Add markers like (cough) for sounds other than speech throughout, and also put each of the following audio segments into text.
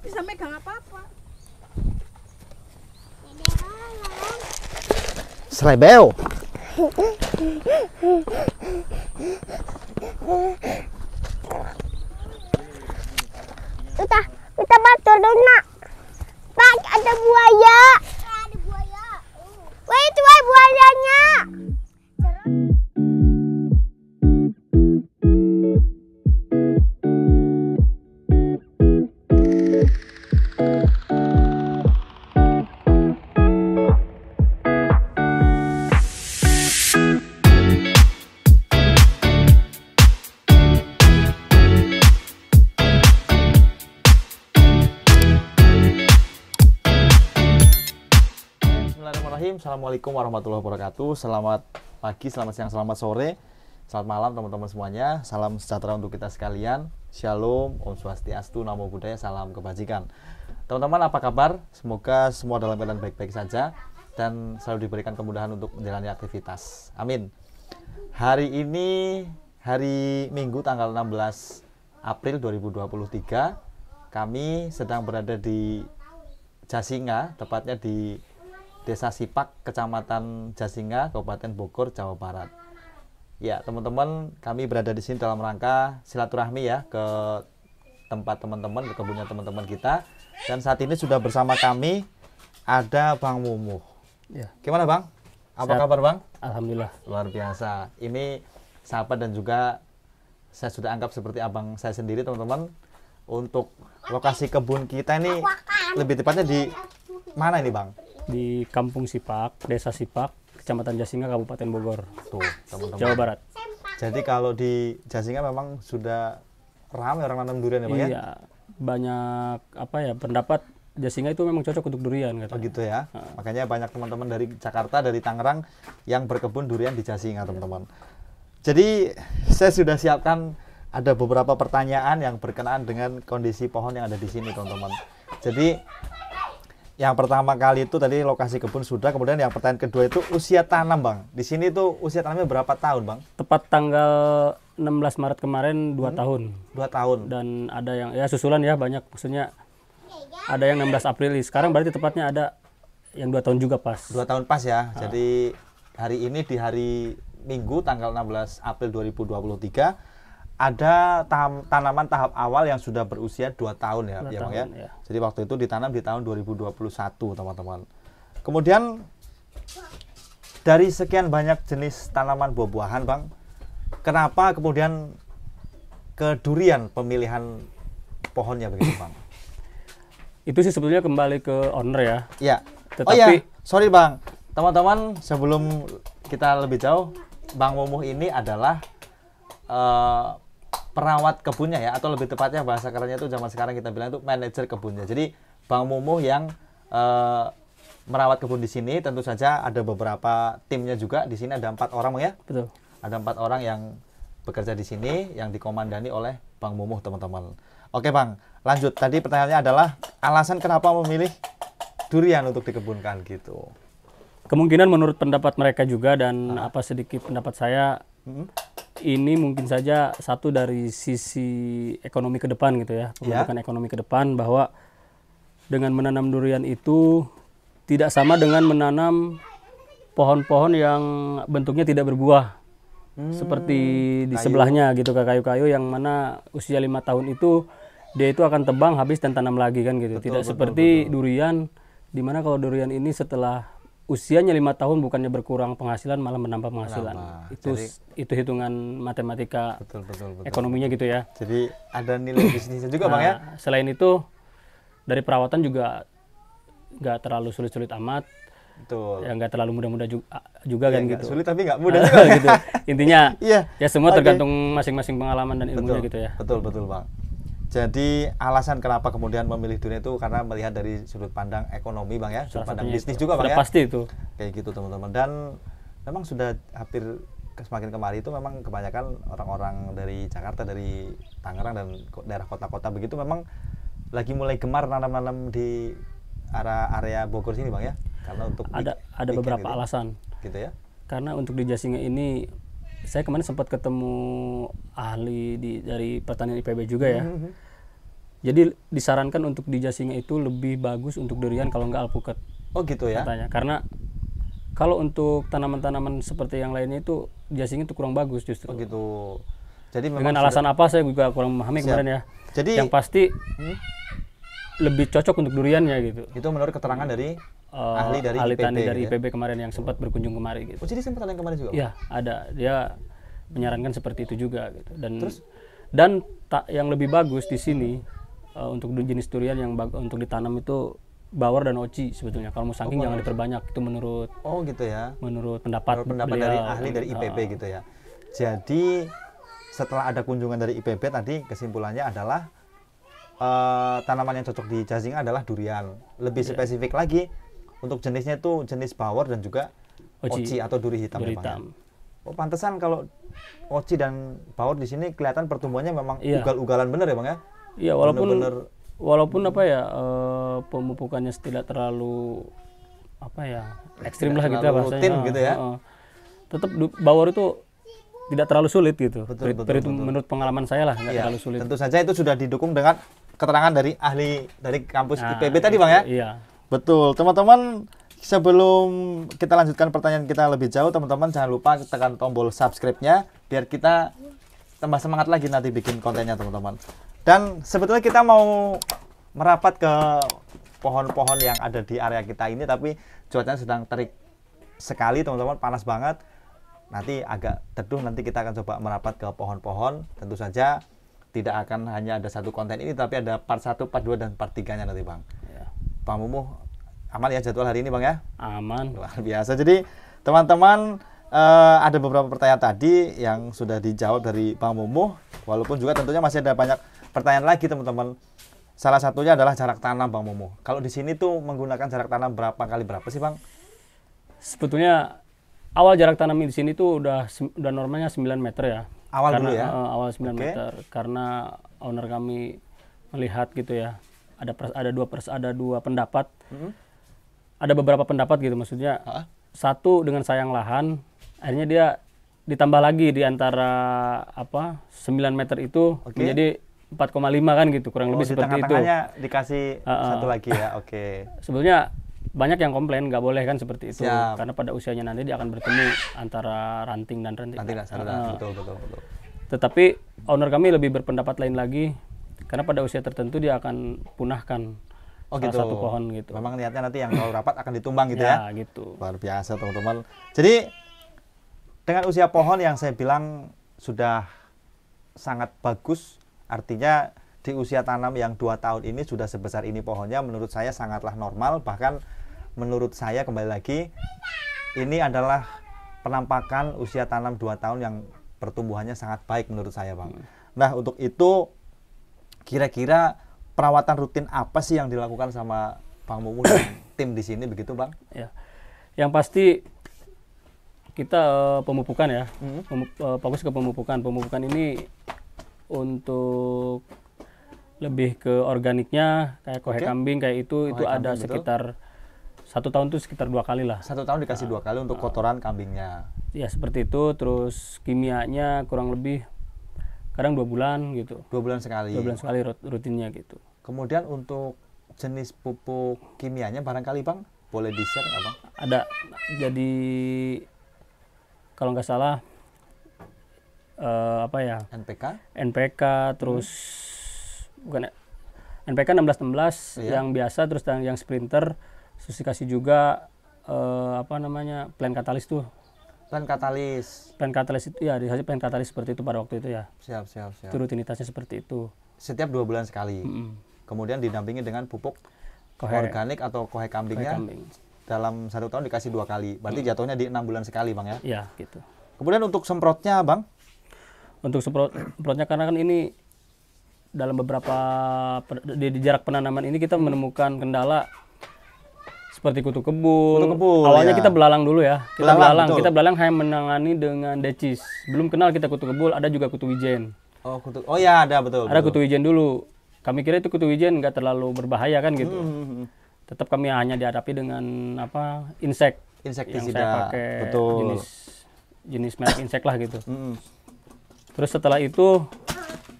bisa megang apa-apa Selebeo kita kita batur dong nak pak ada buaya ada buaya oh. wait wait buayanya Bismillahirrahmanirrahim. Assalamualaikum warahmatullahi wabarakatuh. Selamat pagi, selamat siang, selamat sore, selamat malam teman-teman semuanya. Salam sejahtera untuk kita sekalian. Shalom, Om Swastiastu, Namo Buddhaya, salam kebajikan. Teman-teman apa kabar? Semoga semua dalam keadaan baik-baik saja dan selalu diberikan kemudahan untuk menjalani aktivitas. Amin. Hari ini hari Minggu tanggal 16 April 2023 kami sedang berada di Jasinga, tepatnya di Desa Sipak, Kecamatan Jasinga, Kabupaten Bogor, Jawa Barat. Ya, teman-teman, kami berada di sini dalam rangka silaturahmi ya ke tempat teman-teman, ke kebunnya teman-teman kita. Dan saat ini sudah bersama kami ada Bang Mumuh. Ya. Gimana Bang? Apa Sehat. kabar Bang? Alhamdulillah. Luar biasa. Ini sahabat dan juga saya sudah anggap seperti abang saya sendiri teman-teman. Untuk lokasi kebun kita ini lebih tepatnya di mana ini Bang? di Kampung Sipak, Desa Sipak, Kecamatan Jasinga, Kabupaten Bogor. Tuh, teman-teman. Jawa Barat. Jadi kalau di Jasinga memang sudah ramai orang nanam durian ya, Pak ya? iya, ya? banyak apa ya pendapat Jasinga itu memang cocok untuk durian katanya. Oh gitu ya. Makanya banyak teman-teman dari Jakarta, dari Tangerang yang berkebun durian di Jasinga, teman-teman. Jadi saya sudah siapkan ada beberapa pertanyaan yang berkenaan dengan kondisi pohon yang ada di sini, teman-teman. Jadi yang pertama kali itu tadi lokasi kebun sudah, kemudian yang pertanyaan kedua itu usia tanam, Bang. Di sini itu usia tanamnya berapa tahun, Bang? Tepat tanggal 16 Maret kemarin 2 hmm? tahun. 2 tahun. Dan ada yang ya susulan ya banyak maksudnya ada yang 16 April. Sekarang berarti tepatnya ada yang 2 tahun juga pas. 2 tahun pas ya. Ah. Jadi hari ini di hari Minggu tanggal 16 April 2023 ada tam, tanaman tahap awal yang sudah berusia 2 tahun ya, ya Bang ya. ya. Jadi waktu itu ditanam di tahun 2021, teman-teman. Kemudian dari sekian banyak jenis tanaman buah-buahan, Bang, kenapa kemudian ke durian pemilihan pohonnya begitu, Bang? Itu sih sebetulnya kembali ke owner ya. Iya. Oh iya Tetapi Oh ya, sorry Bang. Teman-teman, sebelum kita lebih jauh, Bang Momuh ini adalah uh, perawat kebunnya ya atau lebih tepatnya bahasa kerennya itu zaman sekarang kita bilang itu manajer kebunnya. Jadi Bang Mumuh yang uh, merawat kebun di sini tentu saja ada beberapa timnya juga di sini ada empat orang ya. Betul. Ada empat orang yang bekerja di sini yang dikomandani oleh Bang Mumuh teman-teman. Oke Bang, lanjut. Tadi pertanyaannya adalah alasan kenapa memilih durian untuk dikebunkan gitu. Kemungkinan menurut pendapat mereka juga dan ah. apa sedikit pendapat saya. Hmm? ini mungkin saja satu dari sisi ekonomi ke depan gitu ya, ya. pembentukan ya. ekonomi ke depan bahwa dengan menanam durian itu tidak sama dengan menanam pohon-pohon yang bentuknya tidak berbuah. Hmm, Seperti di kayu. sebelahnya gitu ke kayu-kayu yang mana usia lima tahun itu dia itu akan tebang habis dan tanam lagi kan gitu. Betul, tidak betul, seperti betul. durian dimana kalau durian ini setelah usianya lima tahun bukannya berkurang penghasilan malah menambah penghasilan Lama. itu jadi, itu hitungan matematika betul, betul, betul, ekonominya gitu ya jadi ada nilai bisnisnya juga nah, bang ya nah, selain itu dari perawatan juga nggak terlalu sulit-sulit amat Betul. Ya nggak terlalu mudah-mudah juga, juga ya, kan gitu. Sulit tapi nggak (laughs) mudah ah, juga gitu. Intinya (laughs) yeah. ya semua okay. tergantung masing-masing pengalaman dan ilmunya betul, gitu ya. Betul betul bang. Jadi alasan kenapa kemudian memilih dunia itu karena melihat dari sudut pandang ekonomi bang ya, sudut pandang bisnis itu. juga bang sudah ya. Pasti itu. Kayak gitu teman-teman dan memang sudah hampir semakin kemari itu memang kebanyakan orang-orang dari Jakarta, dari Tangerang dan daerah kota-kota begitu memang lagi mulai gemar nanam-nanam di arah area Bogor sini bang ya, karena untuk ada ada beberapa gitu. alasan. Gitu ya. Karena untuk di Jasinga ini saya kemarin sempat ketemu ahli di, dari pertanian IPB juga ya. Mm -hmm. Jadi disarankan untuk di jasinya itu lebih bagus untuk durian kalau nggak alpukat. Oh gitu ya. Katanya karena kalau untuk tanaman-tanaman seperti yang lainnya itu jasinya itu kurang bagus justru. Oh gitu. Jadi dengan alasan sudah... apa saya juga kurang memahami Siap. kemarin ya. Jadi yang pasti hmm? lebih cocok untuk duriannya gitu. Itu menurut keterangan dari uh, ahli dari ahli IPB, tani dari IPB ya? kemarin yang sempat berkunjung kemari gitu. Oh, jadi sempat ada yang kemarin juga? Iya, ada. Dia menyarankan seperti itu juga gitu. Dan Terus? dan tak yang lebih bagus di sini uh, untuk jenis durian yang untuk ditanam itu bawor dan oci sebetulnya kalau mau saking oh, jangan oh. diperbanyak itu menurut oh gitu ya menurut pendapat menurut pendapat beliau, dari ahli dari IPB uh, gitu ya jadi setelah ada kunjungan dari IPB tadi kesimpulannya adalah Eh, tanaman yang cocok di Jazing adalah durian. Lebih yeah. spesifik lagi untuk jenisnya itu jenis bawor dan juga oci, oci atau duri hitam. Duri ya. hitam. Oh, pantesan kalau oci dan bawor di sini kelihatan pertumbuhannya memang yeah. ugal-ugalan bener ya bang ya? Iya yeah, walaupun bener -bener, walaupun apa ya e, pemupukannya tidak terlalu apa ya ekstrim lah gitu ya bahasanya. Rutin gitu ya. tetap bawor itu tidak terlalu sulit gitu. Betul, betul, betul, Menurut pengalaman saya lah, iya, terlalu sulit. Tentu saja itu sudah didukung dengan keterangan dari ahli dari kampus nah, IPB tadi Bang ya? Iya. Betul. Teman-teman sebelum kita lanjutkan pertanyaan kita lebih jauh, teman-teman jangan lupa tekan tombol subscribe-nya biar kita tambah semangat lagi nanti bikin kontennya, teman-teman. Dan sebetulnya kita mau merapat ke pohon-pohon yang ada di area kita ini tapi cuacanya sedang terik sekali, teman-teman, panas banget. Nanti agak teduh nanti kita akan coba merapat ke pohon-pohon. Tentu saja tidak akan hanya ada satu konten ini tapi ada part 1, part 2 dan part 3-nya nanti Bang. Ya. Bang Mumuh aman ya jadwal hari ini Bang ya? Aman. Luar biasa. Jadi teman-teman uh, ada beberapa pertanyaan tadi yang sudah dijawab dari Bang Mumuh walaupun juga tentunya masih ada banyak pertanyaan lagi teman-teman. Salah satunya adalah jarak tanam Bang Momo. Kalau di sini tuh menggunakan jarak tanam berapa kali berapa sih Bang? Sebetulnya awal jarak tanam di sini tuh udah udah normalnya 9 meter ya. Awal karena, dulu ya. Uh, awal 9 okay. meter karena owner kami melihat gitu ya. Ada pers, ada dua pers, ada dua pendapat. Mm -hmm. Ada beberapa pendapat gitu maksudnya. Huh? Satu dengan sayang lahan, akhirnya dia ditambah lagi di antara apa 9 meter itu okay. menjadi 4,5 kan gitu kurang oh, lebih seperti tengah itu. tengah dikasih uh, uh, satu lagi ya. Oke. Okay. Sebenarnya banyak yang komplain nggak boleh kan seperti itu Siap. karena pada usianya nanti dia akan bertemu antara ranting dan ranting. Ranting dan uh, betul betul betul. Tetapi owner kami lebih berpendapat lain lagi karena pada usia tertentu dia akan punahkan oh, salah gitu. satu pohon gitu. Memang niatnya nanti yang kalau rapat akan ditumbang gitu ya. Ya gitu. Luar biasa teman-teman. Jadi dengan usia pohon yang saya bilang sudah sangat bagus artinya di usia tanam yang dua tahun ini sudah sebesar ini pohonnya menurut saya sangatlah normal bahkan menurut saya kembali lagi ini adalah penampakan usia tanam dua tahun yang pertumbuhannya sangat baik menurut saya Bang. Hmm. Nah untuk itu kira-kira perawatan rutin apa sih yang dilakukan sama Bang Mumu dan (coughs) tim di sini begitu Bang? Ya. Yang pasti kita uh, pemupukan ya, mm -hmm. Pemup, uh, eh, fokus ke pemupukan. Pemupukan ini untuk lebih ke organiknya kayak kohe okay. kambing kayak itu kohe itu ada betul. sekitar satu tahun tuh sekitar dua kali lah. Satu tahun dikasih nah, dua kali untuk nah, kotoran kambingnya. Ya seperti itu. Terus kimianya kurang lebih kadang dua bulan gitu. Dua bulan sekali. Dua bulan sekali rutinnya gitu. Kemudian untuk jenis pupuk kimianya barangkali bang boleh di share apa bang? Ada. Jadi kalau nggak salah uh, apa ya? NPK. NPK terus. Hmm bukan ya? NPK 16 iya. yang biasa terus yang, yang sprinter susi kasih juga uh, apa namanya plan katalis tuh plan katalis plan katalis itu ya dikasih plan katalis seperti itu pada waktu itu ya siap siap siap itu rutinitasnya seperti itu setiap dua bulan sekali mm -hmm. kemudian didampingi dengan pupuk kohe, organik atau kohe kambingnya kohe kambing. dalam satu tahun dikasih dua kali berarti mm. jatuhnya di enam bulan sekali bang ya iya gitu kemudian untuk semprotnya bang untuk semprot semprotnya karena kan ini dalam beberapa di, di jarak penanaman ini kita menemukan kendala seperti kutu kebul. Kutu kebul Awalnya ya. kita belalang dulu ya. Kita belalang, belalang. kita belalang hanya menangani dengan decis. Belum kenal kita kutu kebul, ada juga kutu wijen. Oh, kutu. Oh ya, ada betul. Ada betul. kutu wijen dulu. Kami kira itu kutu wijen nggak terlalu berbahaya kan gitu. Hmm. hmm, hmm. Tetap kami hanya dihadapi dengan apa? insek. Insektisida. pakai betul. jenis jenis merek insek lah gitu. Hmm. hmm. Terus setelah itu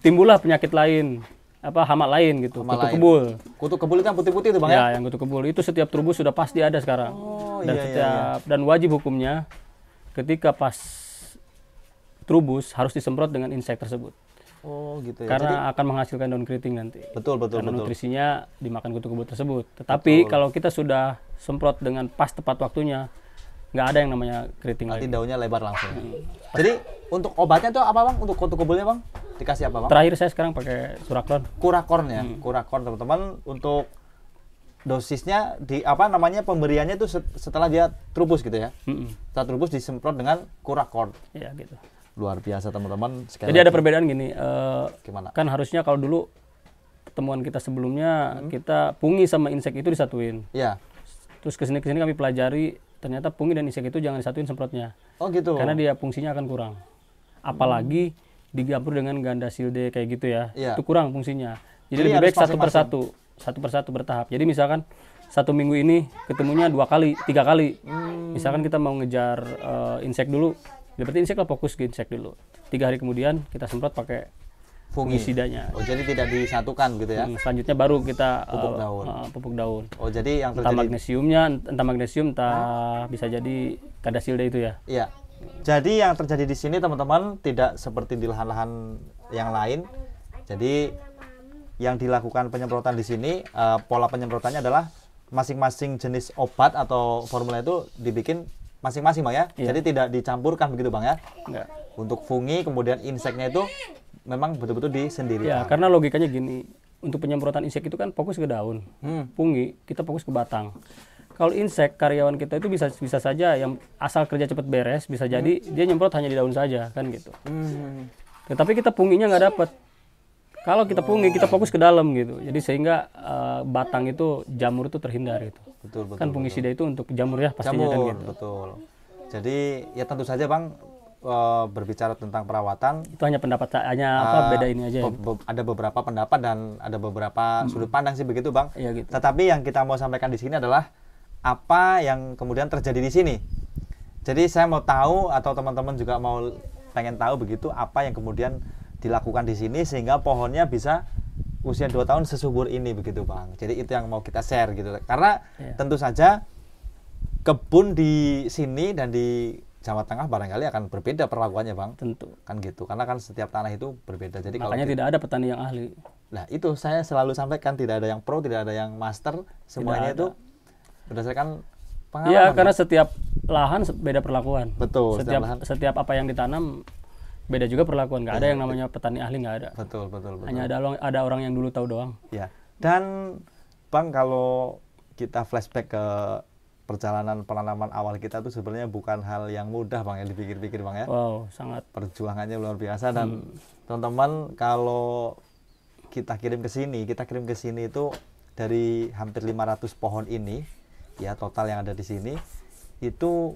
timbullah penyakit lain apa hama lain gitu hama kutu lain. kebul kutu kebul itu yang putih-putih itu bang ya, ya yang kutu kebul itu setiap trubus sudah pasti ada sekarang oh, dan iya, iya, setiap iya. dan wajib hukumnya ketika pas trubus harus disemprot dengan insek tersebut oh gitu ya karena Jadi, akan menghasilkan daun keriting nanti betul betul karena betul. nutrisinya dimakan kutu kebul tersebut tetapi betul. kalau kita sudah semprot dengan pas tepat waktunya nggak ada yang namanya keriting nanti lagi. daunnya lebar langsung hmm. jadi untuk obatnya tuh apa bang untuk kutu kebulnya bang dikasih apa bang? Terakhir saya sekarang pakai Surakorn. Kurakorn ya, hmm. Kurakorn teman-teman untuk dosisnya di apa namanya pemberiannya itu setelah dia trubus gitu ya. Hmm. Setelah trubus disemprot dengan Kurakorn. Iya gitu. Luar biasa teman-teman. Jadi ada perbedaan gini. Uh, Gimana? Kan harusnya kalau dulu temuan kita sebelumnya hmm. kita pungi sama insek itu disatuin. ya Terus kesini kesini kami pelajari ternyata pungi dan insek itu jangan disatuin semprotnya. Oh gitu. Karena dia fungsinya akan kurang. Apalagi hmm digampur dengan ganda silde kayak gitu ya. Yeah. Itu kurang fungsinya. Jadi, Jadi lebih baik satu persatu, satu persatu bertahap. Jadi misalkan satu minggu ini ketemunya dua kali, tiga kali. Hmm. Misalkan kita mau ngejar uh, insek dulu, ya berarti insek lah fokus ke insek dulu. Tiga hari kemudian kita semprot pakai fungisidanya. Oh jadi tidak disatukan gitu ya? Hmm, selanjutnya baru kita pupuk eh, daun. Uh, pupuk daun. Oh jadi yang terjadi... entah magnesiumnya, entah magnesium, entah bisa jadi kadasilda itu ya? Iya. Jadi yang terjadi di sini teman-teman tidak seperti di lahan-lahan yang lain. Jadi yang dilakukan penyemprotan di sini uh, pola penyemprotannya adalah masing-masing jenis obat atau formula itu dibikin masing-masing bang ya. Iya. Jadi tidak dicampurkan begitu bang ya. Enggak. Untuk fungi kemudian inseknya itu memang betul-betul sendiri. Ya, karena logikanya gini, untuk penyemprotan insek itu kan fokus ke daun. Hmm. Fungi kita fokus ke batang kalau insek karyawan kita itu bisa bisa saja yang asal kerja cepat beres bisa jadi hmm. dia nyemprot hanya di daun saja kan gitu hmm. tetapi ya, kita punginya nggak dapat kalau kita pungi kita oh. fokus ke dalam gitu jadi sehingga uh, batang itu jamur itu terhindar gitu betul, kan betul, kan fungisida itu untuk jamur ya pastinya kan jamur, kan gitu betul jadi ya tentu saja bang eh, berbicara tentang perawatan itu hanya pendapat hanya uh, apa beda ini aja be be ada beberapa pendapat dan ada beberapa hmm. sudut pandang sih begitu bang ya, gitu. tetapi yang kita mau sampaikan di sini adalah apa yang kemudian terjadi di sini. Jadi saya mau tahu atau teman-teman juga mau pengen tahu begitu apa yang kemudian dilakukan di sini sehingga pohonnya bisa usia 2 tahun sesubur ini begitu Bang. Jadi itu yang mau kita share gitu. Karena yeah. tentu saja kebun di sini dan di Jawa Tengah barangkali akan berbeda perlakuannya Bang. Tentu. Kan gitu. Karena kan setiap tanah itu berbeda. Jadi Makanya kalau tidak ada petani yang ahli. Nah, itu saya selalu sampaikan tidak ada yang pro, tidak ada yang master, semuanya itu berdasarkan pengalaman. Iya, ya? karena setiap lahan beda perlakuan. Betul. Setiap setiap, lahan. setiap apa yang ditanam beda juga perlakuan. Gak ada iya. yang namanya petani ahli nggak ada. Betul, betul, betul. Hanya ada ada orang yang dulu tahu doang. Ya. Dan Bang kalau kita flashback ke perjalanan penanaman awal kita tuh sebenarnya bukan hal yang mudah Bang yang dipikir-pikir Bang ya. Wow, sangat perjuangannya luar biasa dan hmm. teman-teman kalau kita kirim ke sini, kita kirim ke sini itu dari hampir 500 pohon ini ya total yang ada di sini itu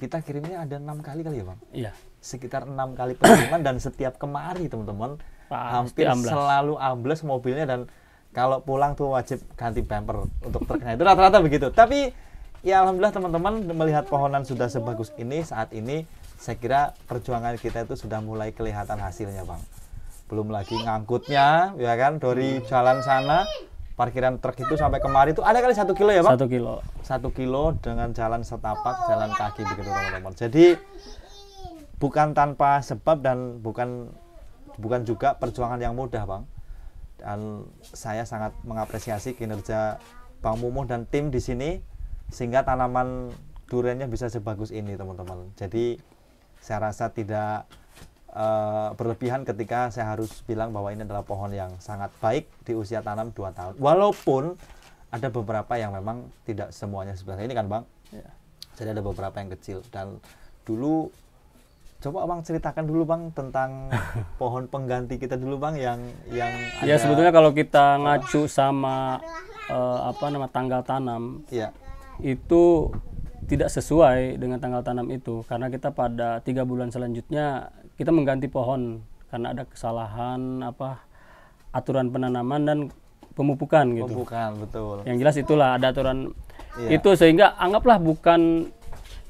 kita kirimnya ada enam kali kali ya bang? Iya. Sekitar enam kali pengiriman dan setiap kemari teman-teman hampir ambles. selalu ambles mobilnya dan kalau pulang tuh wajib ganti bumper untuk truknya itu rata-rata begitu. Tapi ya alhamdulillah teman-teman melihat pohonan sudah sebagus ini saat ini saya kira perjuangan kita itu sudah mulai kelihatan hasilnya bang. Belum lagi ngangkutnya ya kan dari jalan sana parkiran truk itu sampai kemari itu ada kali satu kilo ya pak? Satu kilo. Satu kilo dengan jalan setapak, jalan kaki begitu teman-teman. Jadi bukan tanpa sebab dan bukan bukan juga perjuangan yang mudah bang. Dan saya sangat mengapresiasi kinerja Bang Mumuh dan tim di sini sehingga tanaman duriannya bisa sebagus ini teman-teman. Jadi saya rasa tidak uh, berlebihan ketika saya harus bilang bahwa ini adalah pohon yang sangat baik di usia tanam 2 tahun. Walaupun ada beberapa yang memang tidak semuanya sebenarnya ini kan Bang. Ya. Jadi ada beberapa yang kecil dan dulu coba Bang ceritakan dulu Bang tentang (laughs) pohon pengganti kita dulu Bang yang yang iya, ada... Ya sebetulnya kalau kita ngacu sama uh, apa nama tanggal tanam. Ya. Itu tidak sesuai dengan tanggal tanam itu karena kita pada tiga bulan selanjutnya kita mengganti pohon karena ada kesalahan apa aturan penanaman dan pemupukan gitu. Pemupukan betul. Yang jelas itulah ada aturan iya. itu sehingga anggaplah bukan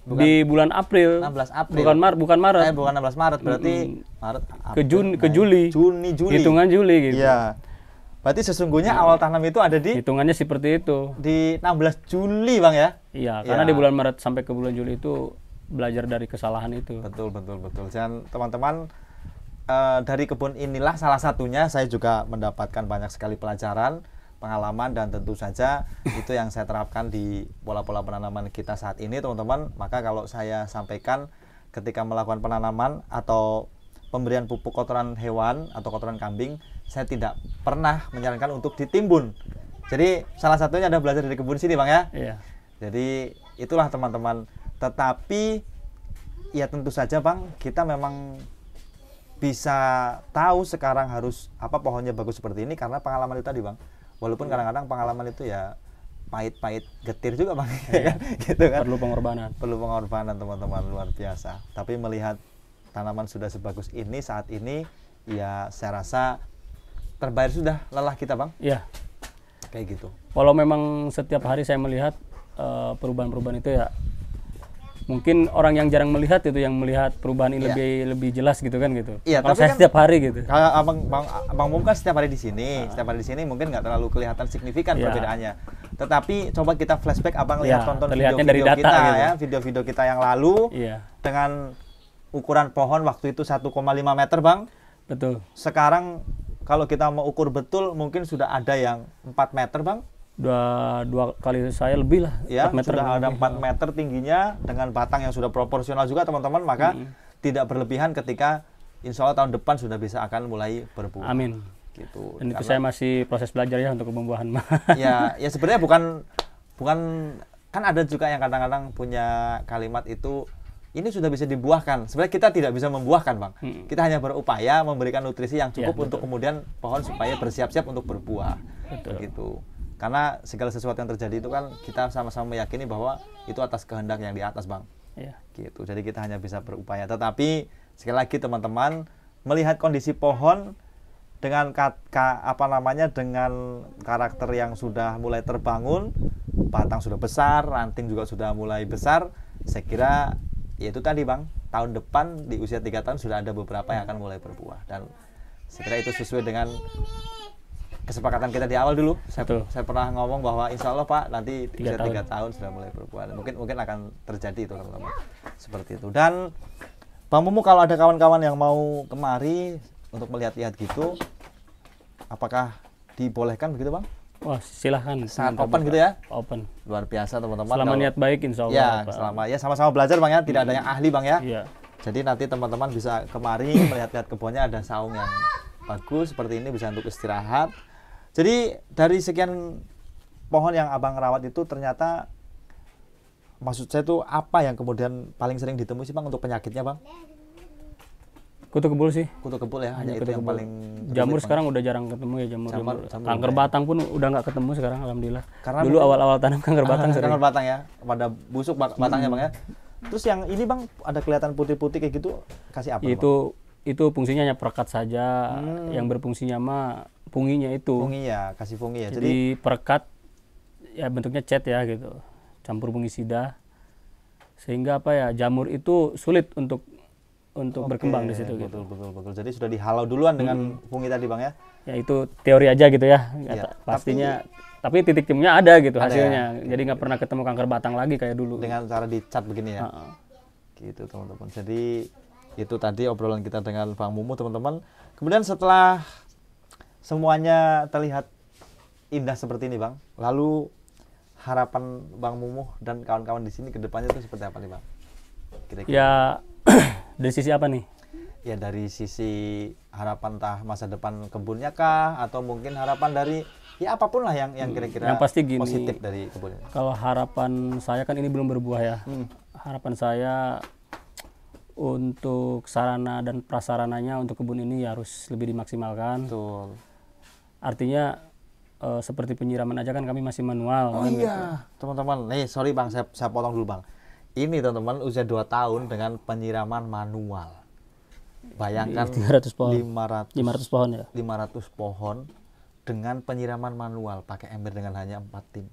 bukan di bulan April 16 April bukan Maret bukan Maret eh bukan 16 Maret berarti mm -hmm. Maret April, ke Juni, ke Juli Juni Juli hitungan Juli gitu Iya. berarti sesungguhnya hmm. awal tanam itu ada di hitungannya seperti itu di 16 Juli bang ya iya, iya. karena ya. di bulan Maret sampai ke bulan Juli itu belajar dari kesalahan itu. Betul betul betul. Dan teman-teman uh, dari kebun inilah salah satunya saya juga mendapatkan banyak sekali pelajaran, pengalaman dan tentu saja (laughs) itu yang saya terapkan di pola-pola penanaman kita saat ini, teman-teman. Maka kalau saya sampaikan ketika melakukan penanaman atau pemberian pupuk kotoran hewan atau kotoran kambing, saya tidak pernah menyarankan untuk ditimbun. Jadi salah satunya ada belajar dari kebun sini, Bang ya. Iya. Jadi itulah teman-teman tetapi ya tentu saja bang kita memang bisa tahu sekarang harus apa pohonnya bagus seperti ini karena pengalaman itu tadi bang walaupun iya. kadang-kadang pengalaman itu ya pahit-pahit getir juga bang ya, (laughs) gitu kan perlu pengorbanan perlu pengorbanan teman-teman luar biasa tapi melihat tanaman sudah sebagus ini saat ini ya saya rasa terbayar sudah lelah kita bang iya kayak gitu walau memang setiap hari saya melihat eh, perubahan-perubahan itu ya mungkin orang yang jarang melihat itu yang melihat perubahan ini yeah. lebih lebih jelas gitu kan gitu. Iya. Yeah, kalau saya kan, setiap hari gitu. Kalau abang bang abang Mum kan setiap hari di sini, uh. setiap hari di sini mungkin nggak terlalu kelihatan signifikan yeah. perbedaannya. Tetapi coba kita flashback abang lihat iya, tonton video-video kita gitu. ya, video-video kita yang lalu yeah. dengan ukuran pohon waktu itu 1,5 meter bang. Betul. Sekarang kalau kita mau ukur betul mungkin sudah ada yang 4 meter bang dua dua kali saya lebih lah ya meter sudah ada 4 meter tingginya dengan batang yang sudah proporsional juga teman-teman maka hmm. tidak berlebihan ketika insya Allah tahun depan sudah bisa akan mulai berbuah amin gitu dan Karena, itu saya masih proses belajar ya untuk pembuahan ya (laughs) ya sebenarnya bukan bukan kan ada juga yang kadang-kadang punya kalimat itu ini sudah bisa dibuahkan. Sebenarnya kita tidak bisa membuahkan, Bang. Hmm. Kita hanya berupaya memberikan nutrisi yang cukup ya, untuk kemudian pohon supaya bersiap-siap untuk berbuah. Betul. Begitu karena segala sesuatu yang terjadi itu kan kita sama-sama meyakini bahwa itu atas kehendak yang di atas bang ya. gitu jadi kita hanya bisa berupaya tetapi sekali lagi teman-teman melihat kondisi pohon dengan kata apa namanya dengan karakter yang sudah mulai terbangun batang sudah besar ranting juga sudah mulai besar saya kira ya itu tadi bang tahun depan di usia tiga tahun sudah ada beberapa yang akan mulai berbuah dan saya kira itu sesuai dengan kesepakatan kita di awal dulu. Saya, saya pernah ngomong bahwa insya Allah Pak nanti tiga tahun. tiga tahun sudah mulai berbuat. Mungkin mungkin akan terjadi itu teman-teman. Seperti itu. Dan Bang Mumu kalau ada kawan-kawan yang mau kemari untuk melihat-lihat gitu, apakah dibolehkan begitu Bang? Wah silahkan. Sangat open gitu ya? Open. Luar biasa teman-teman. Selama kalau, niat baik insya Allah. Ya, selamat. selama ya sama-sama belajar Bang ya, tidak hmm. ada yang ahli Bang ya. Iya. Jadi nanti teman-teman bisa kemari melihat-lihat kebunnya ada saung yang bagus seperti ini bisa untuk istirahat jadi dari sekian pohon yang abang rawat itu ternyata maksud saya itu apa yang kemudian paling sering ditemui sih bang untuk penyakitnya bang? Kutu kebul sih. Kutu kebul ya, hanya itu kebul. yang paling jamur sekarang udah jarang ketemu ya jamur. Jamur, jamur. kanker ya. batang pun udah nggak ketemu sekarang alhamdulillah. Karena dulu awal-awal tanam kanker ah, batang ah, Kanker batang ya, pada busuk batangnya hmm. bang ya. Hmm. Terus yang ini bang ada kelihatan putih-putih kayak gitu kasih apa? Itu bang? itu fungsinya hanya perekat saja. Hmm. Yang berfungsinya mah funginya itu. ya kasih fungi ya. Jadi, Jadi perekat ya bentuknya cat ya gitu. Campur fungisida sehingga apa ya jamur itu sulit untuk untuk okay. berkembang di situ betul, gitu. Betul betul. betul Jadi sudah dihalau duluan dengan fungi tadi Bang ya. Ya itu teori aja gitu ya. ya pastinya tapi, tapi titik timnya ada gitu ada hasilnya. Ya? Jadi nggak pernah ketemu kanker batang lagi kayak dulu. Dengan cara dicat begini ya. Uh -uh. Gitu teman-teman. Jadi itu tadi obrolan kita dengan Bang Mumu teman-teman. Kemudian setelah semuanya terlihat indah seperti ini bang lalu harapan bang Mumuh dan kawan-kawan di sini kedepannya itu seperti apa nih bang Kira-kira. ya (clears throat) dari sisi apa nih ya dari sisi harapan tah masa depan kebunnya kah atau mungkin harapan dari ya apapun lah yang yang hmm, kira-kira yang pasti gini, positif dari kebunnya kalau harapan saya kan ini belum berbuah ya hmm. harapan saya untuk sarana dan prasarananya untuk kebun ini ya harus lebih dimaksimalkan Betul artinya uh, seperti penyiraman aja kan kami masih manual. Oh kan, iya, gitu. teman-teman. Gitu. Nih, sorry Bang, saya, saya potong dulu Bang. Ini teman-teman usia 2 tahun dengan penyiraman manual. Bayangkan 500 pohon. 500 500 pohon ya. 500 pohon dengan penyiraman manual pakai ember dengan hanya 4 tim.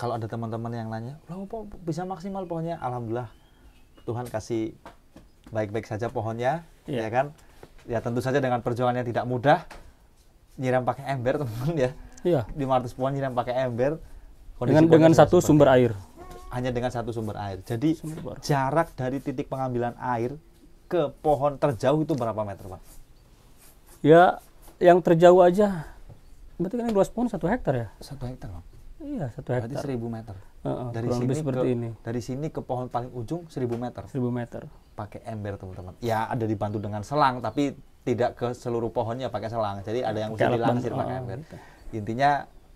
Kalau ada teman-teman yang nanya, bisa maksimal pohonnya?" Alhamdulillah Tuhan kasih baik-baik saja pohonnya, yeah. ya kan? Ya tentu saja dengan perjuangan yang tidak mudah, nyiram pakai ember (laughs) teman-teman ya iya 500 pohon nyiram pakai ember dengan dengan satu sumber air hanya dengan satu sumber air jadi sumber. jarak dari titik pengambilan air ke pohon terjauh itu berapa meter pak ya yang terjauh aja berarti kan yang luas pohon satu hektar ya satu hektar pak iya satu hektar berarti seribu meter uh, dari sini seperti ke, ini dari sini ke pohon paling ujung 1000 meter 1000 meter pakai ember teman-teman ya ada dibantu dengan selang tapi tidak ke seluruh pohonnya pakai selang. Jadi ada yang bisa dilangsir sih pakai ember. Oh, gitu. Intinya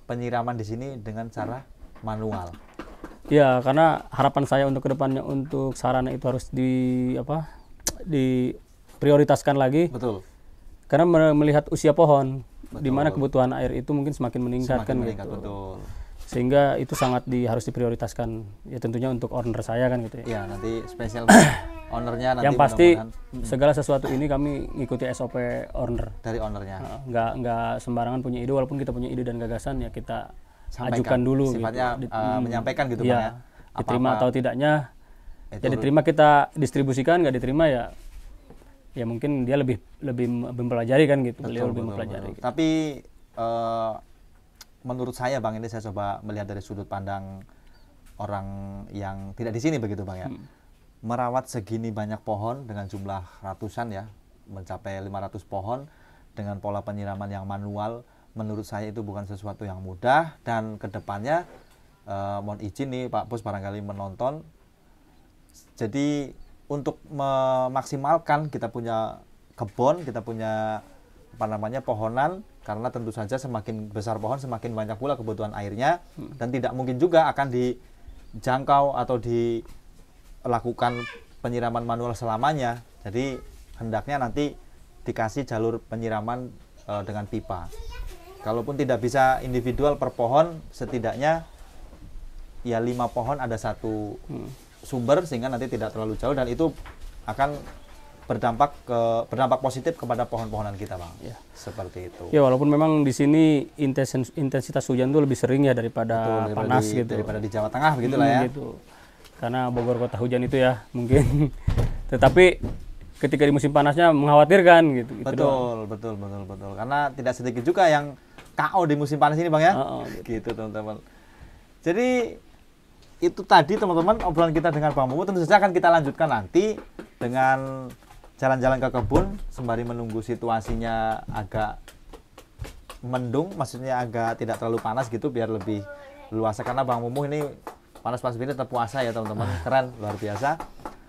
penyiraman di sini dengan cara manual. Ya, karena harapan saya untuk kedepannya untuk sarana itu harus di apa? diprioritaskan lagi. Betul. Karena melihat usia pohon, di mana kebutuhan air itu mungkin semakin meningkat semakin kan meningkat, gitu. Betul sehingga itu sangat di, harus diprioritaskan ya tentunya untuk owner saya kan gitu ya. Iya nanti spesial (clears throat) ownernya nanti yang pasti segala sesuatu ini kami ikuti SOP owner dari ownernya nah, nggak nggak sembarangan punya ide walaupun kita punya ide dan gagasan ya kita Sampaikan. ajukan dulu gitu. sifatnya gitu. uh, menyampaikan gitu iya. ya, kan ya diterima atau tidaknya ya itu ya diterima kita distribusikan nggak diterima ya ya mungkin dia lebih lebih mempelajari kan gitu betul, beliau lebih betul, mempelajari betul. Gitu. tapi uh, menurut saya bang ini saya coba melihat dari sudut pandang orang yang tidak di sini begitu bang ya hmm merawat segini banyak pohon dengan jumlah ratusan ya, mencapai 500 pohon dengan pola penyiraman yang manual, menurut saya itu bukan sesuatu yang mudah dan kedepannya eh, mohon izin nih Pak Bos barangkali menonton. Jadi untuk memaksimalkan kita punya kebun, kita punya apa namanya pohonan karena tentu saja semakin besar pohon semakin banyak pula kebutuhan airnya hmm. dan tidak mungkin juga akan dijangkau atau di lakukan penyiraman manual selamanya. Jadi hendaknya nanti dikasih jalur penyiraman e, dengan pipa. Kalaupun tidak bisa individual per pohon, setidaknya ya lima pohon ada satu hmm. sumber sehingga nanti tidak terlalu jauh dan itu akan berdampak ke berdampak positif kepada pohon-pohonan kita bang. Ya. Seperti itu. Ya walaupun memang di sini intensitas, intensitas hujan itu lebih sering ya daripada Betul, panas daripada di, gitu. Daripada di Jawa Tengah begitulah hmm, ya. Gitu karena Bogor kota hujan itu ya mungkin (laughs) tetapi ketika di musim panasnya mengkhawatirkan gitu, gitu betul gitu betul betul betul karena tidak sedikit juga yang KO di musim panas ini bang ya oh, gitu. teman-teman jadi itu tadi teman-teman obrolan kita dengan Bang Mumu tentu saja akan kita lanjutkan nanti dengan jalan-jalan ke kebun sembari menunggu situasinya agak mendung maksudnya agak tidak terlalu panas gitu biar lebih luas karena Bang Mumu ini panas-panas begini tetap puasa ya teman-teman. Keren, luar biasa.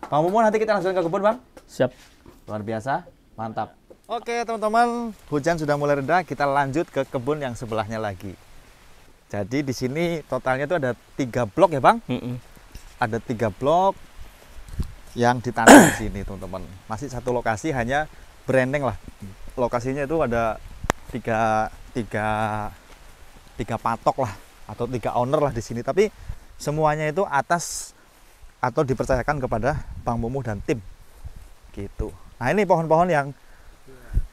Bang, Mumun nanti kita langsung ke kebun bang. Siap. Luar biasa, mantap. Oke teman-teman, hujan sudah mulai reda, kita lanjut ke kebun yang sebelahnya lagi. Jadi di sini totalnya itu ada tiga blok ya bang. Mm -mm. Ada tiga blok yang ditanam di sini teman-teman. Masih satu lokasi hanya branding lah. Lokasinya itu ada tiga tiga tiga patok lah atau tiga owner lah di sini. Tapi semuanya itu atas atau dipercayakan kepada Bang Mumuh dan tim gitu nah ini pohon-pohon yang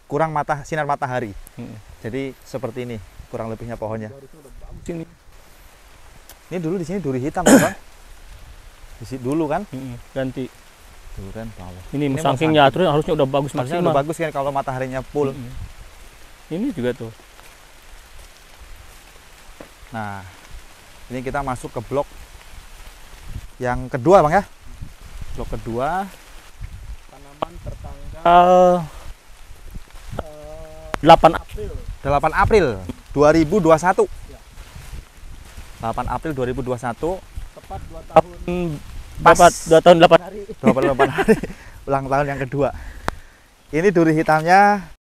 kurang mata sinar matahari hmm. jadi seperti ini kurang lebihnya pohonnya ini dulu di sini duri hitam kan di dulu kan hmm, hmm. ganti dulu kan bawah ini, ini saking terus harusnya udah bagus maksimal udah bagus kan kalau mataharinya full hmm. hmm. ini juga tuh nah ini kita masuk ke blok yang kedua bang ya blok kedua tanaman tertanggal uh, eh, 8 eh, April 8 April 2021 ya. 8 April 2021 tepat 2 tahun pas 2 tahun 8 hari 28 hari ulang tahun yang kedua ini duri hitamnya